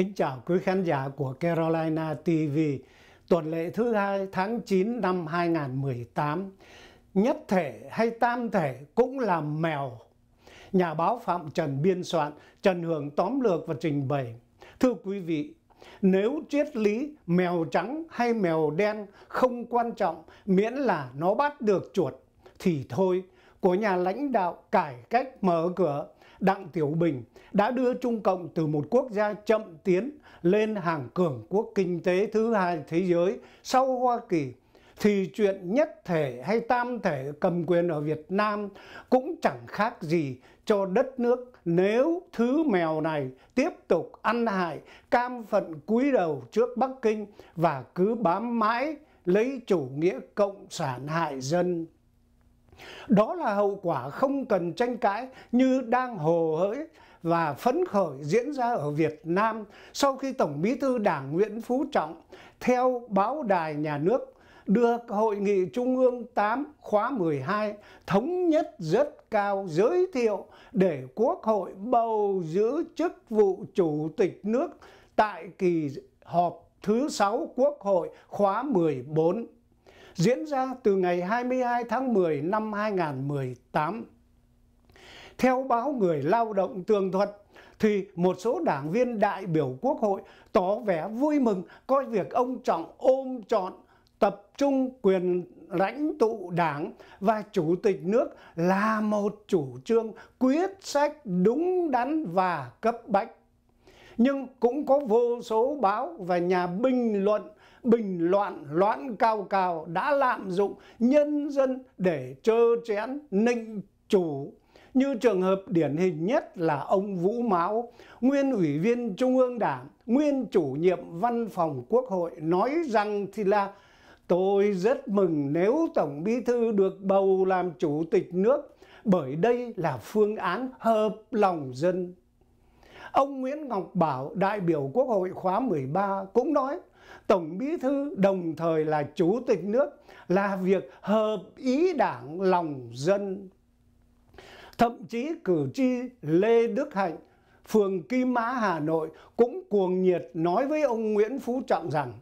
Kính chào quý khán giả của Carolina TV. Tuần lễ thứ hai tháng 9 năm 2018, nhất thể hay tam thể cũng là mèo. Nhà báo Phạm Trần biên soạn, Trần Hưởng tóm lược và trình bày. Thưa quý vị, nếu triết lý mèo trắng hay mèo đen không quan trọng miễn là nó bắt được chuột thì thôi, của nhà lãnh đạo cải cách mở cửa Đặng Tiểu Bình đã đưa Trung Cộng từ một quốc gia chậm tiến lên hàng cường quốc kinh tế thứ hai thế giới sau Hoa Kỳ thì chuyện nhất thể hay tam thể cầm quyền ở Việt Nam cũng chẳng khác gì cho đất nước nếu thứ mèo này tiếp tục ăn hại cam phận cúi đầu trước Bắc Kinh và cứ bám mãi lấy chủ nghĩa cộng sản hại dân đó là hậu quả không cần tranh cãi như đang hồ hởi và phấn khởi diễn ra ở Việt Nam sau khi Tổng Bí thư Đảng Nguyễn Phú Trọng theo báo đài nhà nước được Hội nghị Trung ương 8 khóa 12 thống nhất rất cao giới thiệu để Quốc hội bầu giữ chức vụ Chủ tịch nước tại kỳ họp thứ 6 Quốc hội khóa 14 diễn ra từ ngày 22 tháng 10 năm 2018. Theo báo Người Lao động Tường thuật, thì một số đảng viên đại biểu quốc hội tỏ vẻ vui mừng coi việc ông Trọng ôm trọn tập trung quyền lãnh tụ đảng và chủ tịch nước là một chủ trương quyết sách đúng đắn và cấp bách. Nhưng cũng có vô số báo và nhà bình luận bình loạn loạn cao cao đã lạm dụng nhân dân để trơ chén nịnh chủ như trường hợp điển hình nhất là ông Vũ Mão, nguyên ủy viên Trung ương Đảng, nguyên chủ nhiệm văn phòng Quốc hội nói rằng thì là Tôi rất mừng nếu Tổng Bí Thư được bầu làm Chủ tịch nước bởi đây là phương án hợp lòng dân. Ông Nguyễn Ngọc Bảo, đại biểu Quốc hội khóa 13 cũng nói Tổng Bí thư đồng thời là Chủ tịch nước là việc hợp ý đảng lòng dân. Thậm chí cử tri Lê Đức Hạnh, phường Kim Mã Hà Nội cũng cuồng nhiệt nói với ông Nguyễn Phú Trọng rằng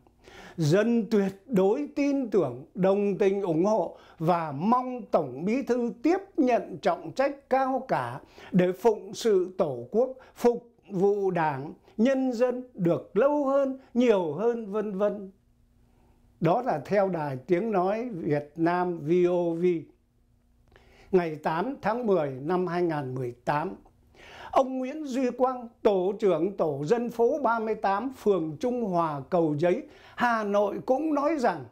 dân tuyệt đối tin tưởng, đồng tình ủng hộ và mong Tổng Bí Thư tiếp nhận trọng trách cao cả để phụng sự Tổ quốc, phục vụ Đảng, nhân dân được lâu hơn, nhiều hơn vân vân. Đó là theo đài tiếng nói Việt Nam VOV ngày 8 tháng 10 năm 2018. Ông Nguyễn Duy Quang, Tổ trưởng Tổ dân phố 38 phường Trung Hòa Cầu Giấy, Hà Nội cũng nói rằng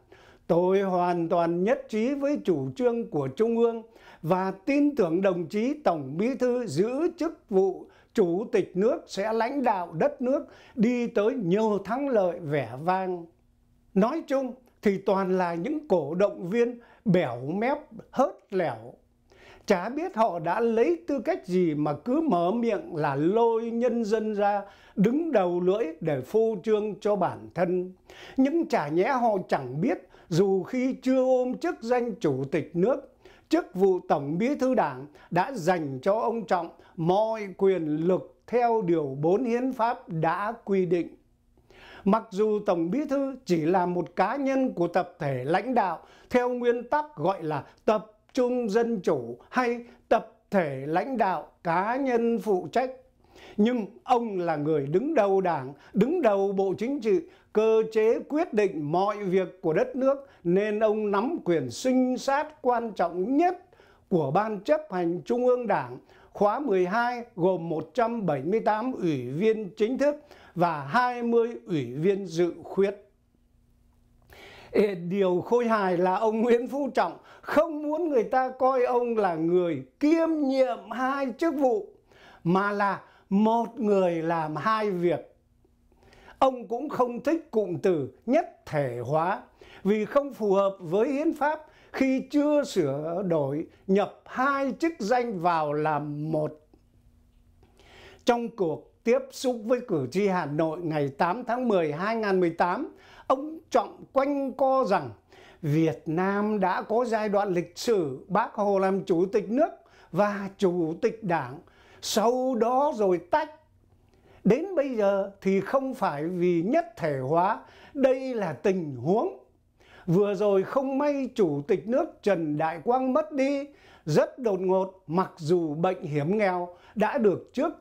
Tôi hoàn toàn nhất trí với chủ trương của Trung ương và tin tưởng đồng chí Tổng Bí Thư giữ chức vụ Chủ tịch nước sẽ lãnh đạo đất nước đi tới nhiều thắng lợi vẻ vang. Nói chung thì toàn là những cổ động viên bẻo mép hớt lẻo. Chả biết họ đã lấy tư cách gì mà cứ mở miệng là lôi nhân dân ra đứng đầu lưỡi để phô trương cho bản thân. Nhưng chả nhẽ họ chẳng biết dù khi chưa ôm chức danh chủ tịch nước chức vụ Tổng Bí thư Đảng đã dành cho ông Trọng mọi quyền lực theo Điều 4 Hiến pháp đã quy định. Mặc dù Tổng Bí Thư chỉ là một cá nhân của tập thể lãnh đạo theo nguyên tắc gọi là tập trung dân chủ hay tập thể lãnh đạo cá nhân phụ trách nhưng ông là người đứng đầu đảng, đứng đầu bộ chính trị, cơ chế quyết định mọi việc của đất nước nên ông nắm quyền sinh sát quan trọng nhất của Ban chấp hành Trung ương Đảng khóa 12 gồm 178 ủy viên chính thức và 20 ủy viên dự khuyết. Điều khôi hài là ông Nguyễn Phú Trọng không muốn người ta coi ông là người kiêm nhiệm hai chức vụ mà là một người làm hai việc ông cũng không thích cụm từ nhất thể hóa vì không phù hợp với hiến pháp khi chưa sửa đổi nhập hai chức danh vào làm một trong cuộc tiếp xúc với cử tri Hà Nội ngày 8 tháng 10 2018, ông Trọng quanh co rằng Việt Nam đã có giai đoạn lịch sử Bác Hồ làm Chủ tịch nước và Chủ tịch Đảng – sau đó rồi tách. Đến bây giờ thì không phải vì nhất thể hóa, đây là tình huống. Vừa rồi không may Chủ tịch nước Trần Đại Quang mất đi, rất đột ngột mặc dù bệnh hiểm nghèo đã được trước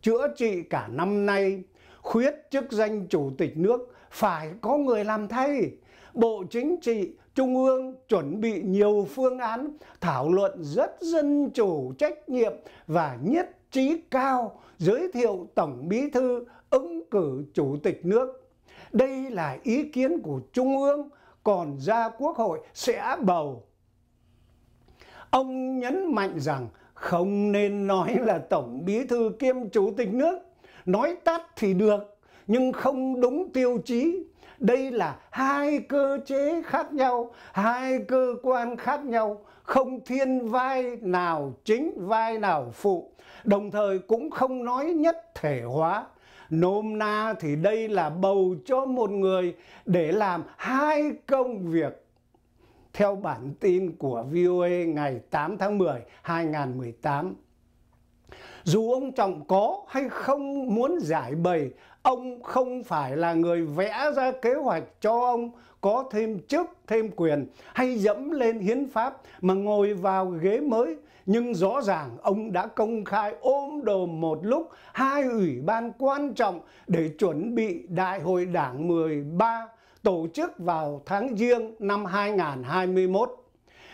chữa trị cả năm nay. Khuyết chức danh Chủ tịch nước phải có người làm thay. Bộ Chính trị Trung ương chuẩn bị nhiều phương án thảo luận rất dân chủ, trách nhiệm và nhất trí cao giới thiệu Tổng Bí Thư ứng cử Chủ tịch nước. Đây là ý kiến của Trung ương, còn ra Quốc hội sẽ bầu. Ông nhấn mạnh rằng không nên nói là Tổng Bí Thư kiêm Chủ tịch nước. Nói tắt thì được, nhưng không đúng tiêu chí. Đây là hai cơ chế khác nhau, hai cơ quan khác nhau không thiên vai nào chính vai nào phụ, đồng thời cũng không nói nhất thể hóa. Nôm na thì đây là bầu cho một người để làm hai công việc. Theo bản tin của VOA ngày 8 tháng 10, 2018. Dù ông Trọng có hay không muốn giải bày, ông không phải là người vẽ ra kế hoạch cho ông có thêm chức, thêm quyền hay dẫm lên hiến pháp mà ngồi vào ghế mới. Nhưng rõ ràng ông đã công khai ôm đồm một lúc hai ủy ban quan trọng để chuẩn bị Đại hội Đảng 13 tổ chức vào tháng Giêng năm 2021.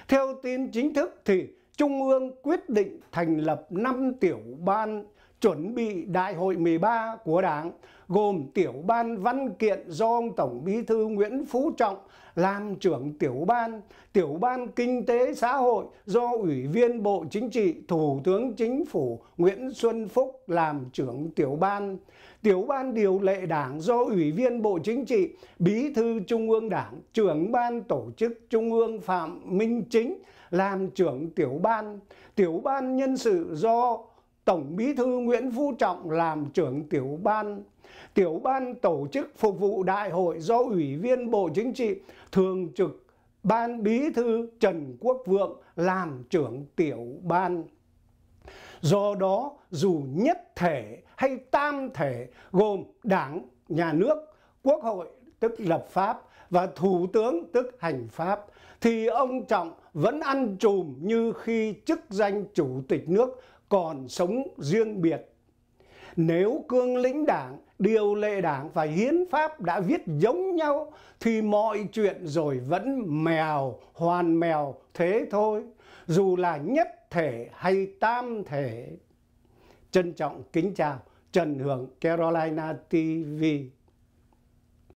Theo tin chính thức thì Trung ương quyết định thành lập 5 tiểu ban chuẩn bị đại hội 13 của Đảng gồm tiểu ban văn kiện do ông Tổng Bí thư Nguyễn Phú Trọng làm trưởng tiểu ban, tiểu ban kinh tế xã hội do Ủy viên Bộ Chính trị Thủ tướng Chính phủ Nguyễn Xuân Phúc làm trưởng tiểu ban, tiểu ban điều lệ Đảng do Ủy viên Bộ Chính trị Bí thư Trung ương Đảng, trưởng ban tổ chức Trung ương Phạm Minh Chính làm trưởng tiểu ban, tiểu ban nhân sự do Tổng Bí thư Nguyễn Phú Trọng làm trưởng tiểu ban tiểu ban tổ chức phục vụ đại hội do Ủy viên Bộ Chính trị thường trực Ban Bí thư Trần Quốc Vượng làm trưởng tiểu ban. Do đó, dù nhất thể hay tam thể gồm Đảng, Nhà nước, Quốc hội tức lập pháp và Thủ tướng tức hành pháp thì ông Trọng vẫn ăn trùm như khi chức danh Chủ tịch nước còn sống riêng biệt. Nếu cương lĩnh đảng, điều lệ đảng và hiến pháp đã viết giống nhau thì mọi chuyện rồi vẫn mèo, hoàn mèo thế thôi, dù là nhất thể hay tam thể. Trân trọng kính chào Trần Hưởng Carolina TV.